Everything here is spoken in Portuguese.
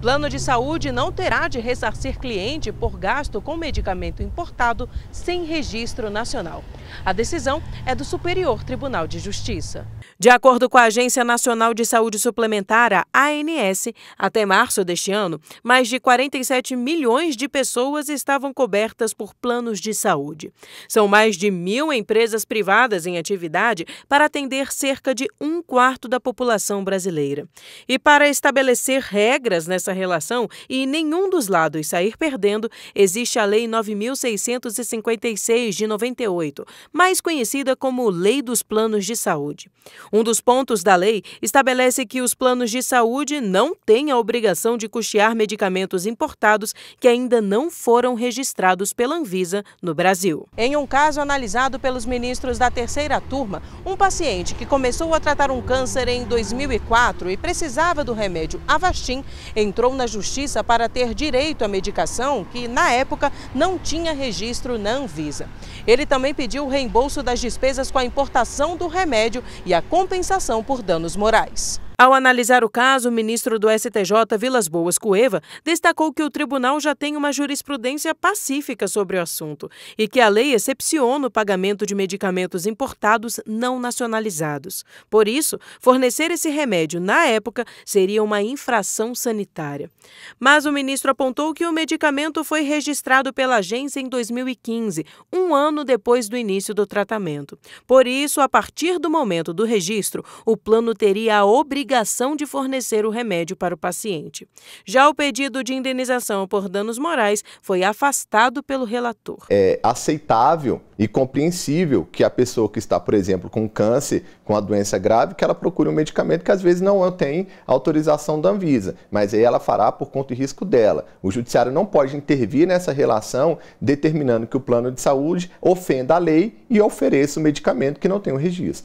Plano de saúde não terá de ressarcir cliente por gasto com medicamento importado sem registro nacional. A decisão é do Superior Tribunal de Justiça. De acordo com a Agência Nacional de Saúde Suplementar, a ANS, até março deste ano, mais de 47 milhões de pessoas estavam cobertas por planos de saúde. São mais de mil empresas privadas em atividade para atender cerca de um quarto da população brasileira. E para estabelecer regras nessa relação e nenhum dos lados sair perdendo, existe a Lei 9656 de 98, mais conhecida como Lei dos Planos de Saúde. Um dos pontos da lei estabelece que os planos de saúde não têm a obrigação de custear medicamentos importados que ainda não foram registrados pela Anvisa no Brasil. Em um caso analisado pelos ministros da terceira turma, um paciente que começou a tratar um câncer em 2004 e precisava do remédio Avastin entrou entrou na justiça para ter direito à medicação que, na época, não tinha registro na Anvisa. Ele também pediu o reembolso das despesas com a importação do remédio e a compensação por danos morais. Ao analisar o caso, o ministro do STJ, Vilas Boas Cueva, destacou que o tribunal já tem uma jurisprudência pacífica sobre o assunto e que a lei excepciona o pagamento de medicamentos importados não nacionalizados. Por isso, fornecer esse remédio na época seria uma infração sanitária. Mas o ministro apontou que o medicamento foi registrado pela agência em 2015, um ano depois do início do tratamento. Por isso, a partir do momento do registro, o plano teria a obrigação obrigação de fornecer o remédio para o paciente. Já o pedido de indenização por danos morais foi afastado pelo relator. É aceitável e compreensível que a pessoa que está, por exemplo, com câncer, com a doença grave, que ela procure um medicamento que às vezes não tem autorização da Anvisa, mas aí ela fará por conta e risco dela. O judiciário não pode intervir nessa relação determinando que o plano de saúde ofenda a lei e ofereça o medicamento que não tem o registro.